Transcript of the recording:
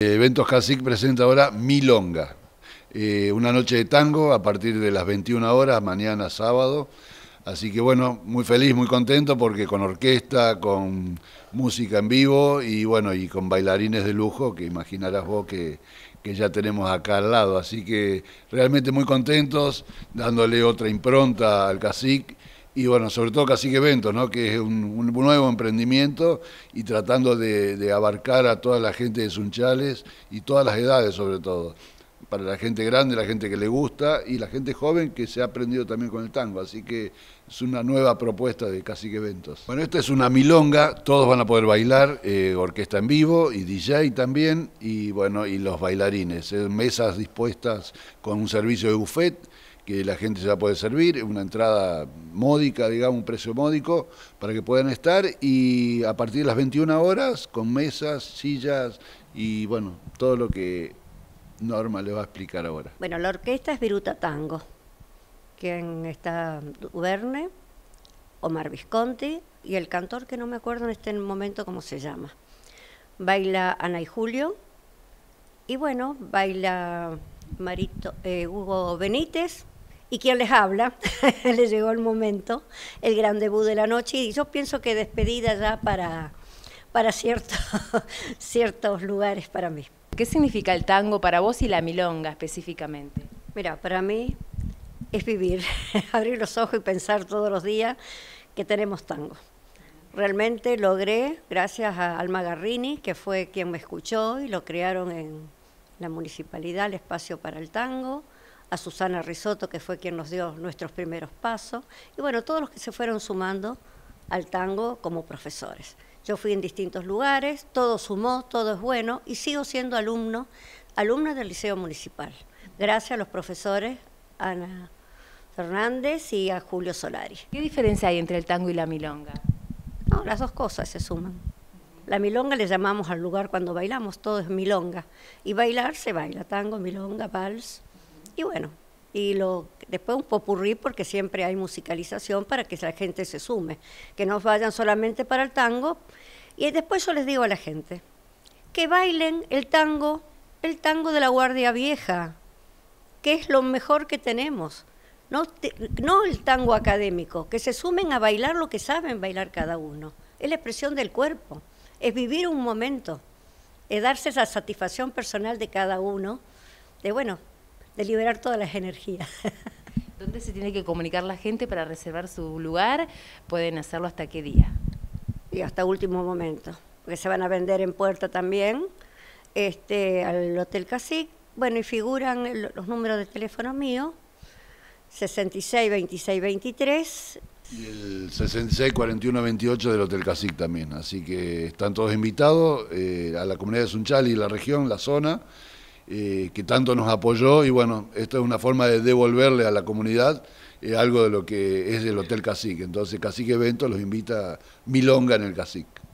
Eventos eh, Cacique presenta ahora Milonga, eh, una noche de tango a partir de las 21 horas, mañana sábado. Así que bueno, muy feliz, muy contento porque con orquesta, con música en vivo y bueno, y con bailarines de lujo que imaginarás vos que, que ya tenemos acá al lado. Así que realmente muy contentos, dándole otra impronta al cacique y bueno, sobre todo Cacique Eventos, ¿no? que es un, nuevo emprendimiento y tratando de, abarcar a toda la gente de Sunchales y todas las edades sobre todo, para la gente grande, la gente que le gusta y la gente joven que se ha aprendido también con el tango, así que es una nueva propuesta de Cacique Eventos. Bueno, esta es una milonga, todos van a poder bailar, eh, orquesta en vivo y DJ también, y bueno, y los bailarines, eh, mesas dispuestas con un servicio de buffet, que la gente se puede servir, una entrada módica, digamos, un precio módico, para que puedan estar y a partir de las 21 horas con mesas, sillas y bueno, todo lo que Norma le va a explicar ahora. Bueno, la orquesta es Viruta Tango, quien está Duverne, Omar Visconti y el cantor que no me acuerdo en este momento cómo se llama. Baila Ana y Julio y bueno, baila Marito, eh, Hugo Benítez, y quien les habla, le llegó el momento, el gran debut de la noche, y yo pienso que despedida ya para, ciertos lugares para mí. ¿Qué significa el tango para vos y la milonga específicamente? Mira, para mí es vivir, abrir los ojos y pensar todos los días que tenemos tango. Realmente logré, gracias a Alma Garrini, que fue quien me escuchó y lo crearon en la municipalidad, el espacio para el tango a Susana Risotto, que fue quien nos dio nuestros primeros pasos, y bueno, todos los que se fueron sumando al tango como profesores. Yo fui en distintos lugares, todo sumó, todo es bueno, y sigo siendo alumno, alumna del Liceo Municipal, gracias a los profesores Ana Fernández y a Julio Solari. ¿Qué diferencia hay entre el tango y la milonga? No, las dos cosas se suman. La milonga le llamamos al lugar cuando bailamos, todo es milonga. Y bailar se baila, tango, milonga, vals, y bueno, y lo, después un popurrí porque siempre hay musicalización para que la gente se sume, que no vayan solamente para el tango. Y después yo les digo a la gente que bailen el tango, el tango de la Guardia Vieja, que es lo mejor que tenemos. No, no el tango académico, que se sumen a bailar lo que saben bailar cada uno. Es la expresión del cuerpo, es vivir un momento, es darse esa satisfacción personal de cada uno, de bueno, de liberar todas las energías. ¿Dónde se tiene que comunicar la gente para reservar su lugar? ¿Pueden hacerlo hasta qué día? Y hasta último momento, porque se van a vender en puerta también este, al Hotel Cacique. Bueno, y figuran los números de teléfono mío, 66 26 23. Y el 66 41 28 del Hotel Cacique también, así que están todos invitados eh, a la comunidad de Sunchal y la región, la zona. Eh, que tanto nos apoyó y bueno, esto es una forma de devolverle a la comunidad eh, algo de lo que es el Hotel Cacique. Entonces Cacique Evento los invita Milonga en el Cacique.